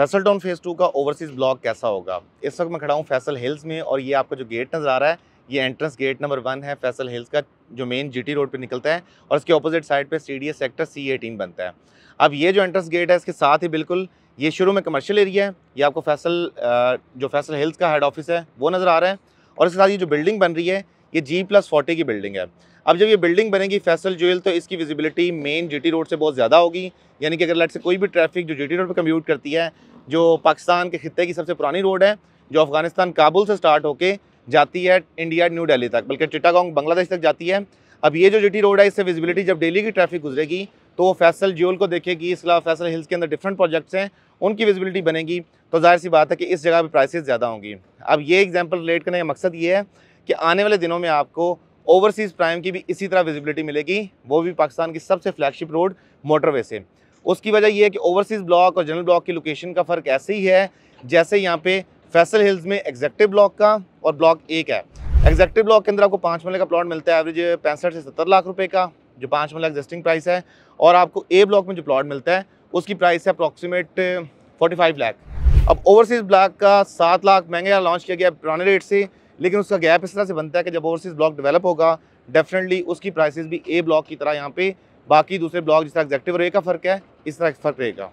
Faisal town phase two का overseas block कैसा होगा इस वक्त मैं खड़ा हूँ फैसल हिल्स में और ये आपका जो गेट नज़र आ रहा है ये एंट्रेंस गेट नंबर वन है फैसल हिल्स का जो मेन जीटी रोड पे निकलता है और इसके ऑपोजिट साइड पे C D sector C eighteen बनता है अब ये जो एंट्रेंस गेट है इसके साथ ही बिल्कुल ये शुरू में कमर्शियल एरिया है ये आपको फैसल जो फैसल हिल्स का हेड ऑफिस है वो नज़र आ रहा है और इसके साथ ये जो बिल्डिंग बन रही है ये जी प्लस फोर्टी की बिल्डिंग है अब जब ये बिल्डिंग बनेगी फैसल ज्वेल तो इसकी विजिबिलिटी मेन जीटी रोड से बहुत ज़्यादा होगी यानी कि अगर लाइट से कोई भी ट्रैफिक जो जीटी रोड पर कम्यूट करती है जो पाकिस्तान के खत्े की सबसे पुरानी रोड है जो अफगानिस्तान काबुल से स्टार्ट होकर जाती है इंडिया न्यू डेली तक बल्कि चिटागोंग बांग्लादेश तक जाती है अब ये जो टी रोड है इससे विजिबिलिटी जब डेली की ट्रैफिक गुजरेगी तो वो फैसल ज्यूल को देखेगी इसके अलावा फैसल हिल्स के अंदर डिफरेंट प्रोजेक्ट्स हैं उनकी विजिबिलिटी बनेगी तो जाहिर सी बात है कि इस जगह पर प्राइसेस ज़्यादा होंगी अब ये एग्जाम्पल रिलेट करने का मकसद ये है कि आने वाले दिनों में आपको ओवरसीज़ प्राइम की भी इसी तरह विजिबिलिटी मिलेगी वो भी पाकिस्तान की सबसे फ्लैगशिप रोड मोटरवे से उसकी वजह यह है कि ओवरसीज़ ब्लॉक और जनरल ब्लॉक की लोकेशन का फ़र्क ऐसे ही है जैसे यहाँ पे फैसल हिल्स में एग्जेक्टिव ब्लॉक का और ब्लॉक एक है एग्जेक्टिव ब्लॉक के अंदर आपको पाँच मिले का प्लॉट मिलता है एवरेज पैंसठ से सत्तर लाख रुपये का जो पाँच लाख एग्जिस्टिंग प्राइस है और आपको ए ब्लॉक में जो प्लॉट मिलता है उसकी प्राइस है अप्रॉक्सीमेट फोर्टी फाइव लाख अब ओवरसीज़ ब्लॉक का सात लाख महंगे लॉन्च किया गया पुराने रेट से लेकिन उसका गैप इस तरह से बनता है कि जब ओवरसीज़ ब्लॉक डेवलप होगा डेफिनेटली उसकी प्राइसेस भी ए ब्लॉक की तरह यहाँ पे बाकी दूसरे ब्लॉक जिस तरह एग्जेक्टिव रे का फ़र्क है इस तरह फ़र्क रहेगा